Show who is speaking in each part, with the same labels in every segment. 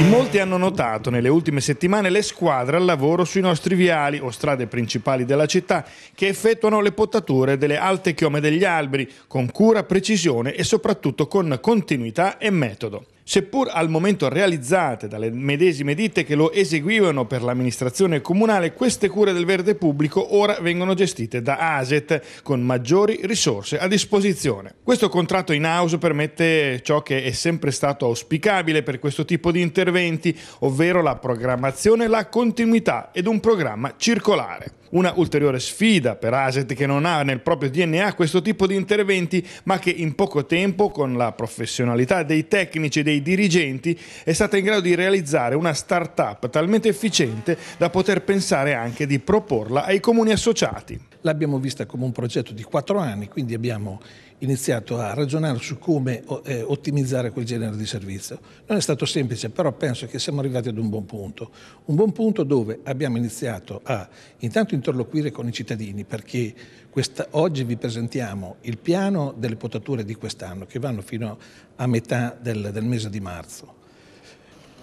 Speaker 1: In molti hanno notato nelle ultime settimane le squadre al lavoro sui nostri viali o strade principali della città che effettuano le potature delle alte chiome degli alberi con cura, precisione e soprattutto con continuità e metodo seppur al momento realizzate dalle medesime ditte che lo eseguivano per l'amministrazione comunale, queste cure del verde pubblico ora vengono gestite da ASET con maggiori risorse a disposizione. Questo contratto in house permette ciò che è sempre stato auspicabile per questo tipo di interventi, ovvero la programmazione, la continuità ed un programma circolare. Una ulteriore sfida per Aset che non ha nel proprio DNA questo tipo di interventi, ma che in poco tempo, con la professionalità dei tecnici e dei dirigenti, è stata in grado di realizzare una start-up talmente efficiente da poter pensare anche di proporla ai comuni associati.
Speaker 2: L'abbiamo vista come un progetto di quattro anni, quindi abbiamo iniziato a ragionare su come eh, ottimizzare quel genere di servizio. Non è stato semplice, però penso che siamo arrivati ad un buon punto. Un buon punto dove abbiamo iniziato a intanto interloquire con i cittadini, perché questa, oggi vi presentiamo il piano delle potature di quest'anno, che vanno fino a metà del, del mese di marzo.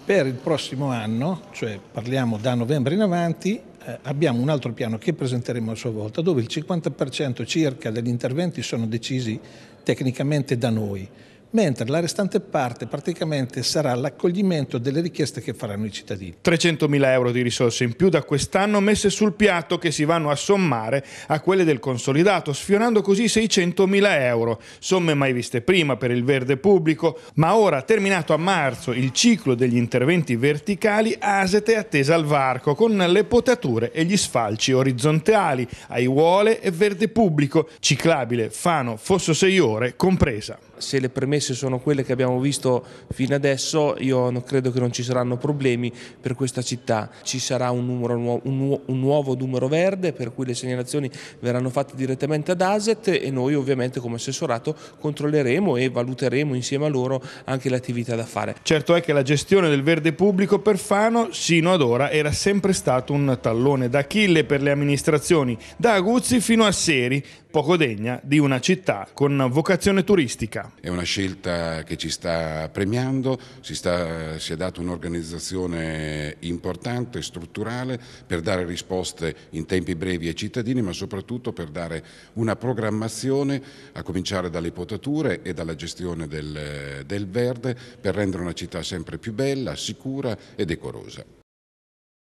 Speaker 2: Per il prossimo anno, cioè parliamo da novembre in avanti, eh, abbiamo un altro piano che presenteremo a sua volta dove il 50% circa degli interventi sono decisi tecnicamente da noi mentre la restante parte praticamente sarà l'accoglimento delle richieste che faranno i
Speaker 1: cittadini. 300.000 euro di risorse in più da quest'anno messe sul piatto che si vanno a sommare a quelle del consolidato, sfiorando così 600.000 euro, somme mai viste prima per il verde pubblico, ma ora terminato a marzo il ciclo degli interventi verticali, Asete è attesa al varco con le potature e gli sfalci orizzontali, aiuole e verde pubblico, ciclabile, fano, fosso 6 ore compresa. Se
Speaker 3: le permette premesse sono quelle che abbiamo visto fino adesso, io credo che non ci saranno problemi per questa città. Ci sarà un, numero, un nuovo numero verde per cui le segnalazioni verranno fatte direttamente ad ASET e noi ovviamente come assessorato controlleremo e valuteremo insieme a loro anche le attività da fare.
Speaker 1: Certo è che la gestione del verde pubblico per Fano sino ad ora era sempre stato un tallone d'Achille per le amministrazioni, da Aguzzi fino a Seri, poco degna di una città con vocazione turistica.
Speaker 4: È una scelta che ci sta premiando, si, sta, si è data un'organizzazione importante, strutturale, per dare risposte in tempi brevi ai cittadini, ma soprattutto per dare una programmazione, a cominciare dalle potature e dalla gestione del, del verde, per rendere una città sempre più bella, sicura e decorosa.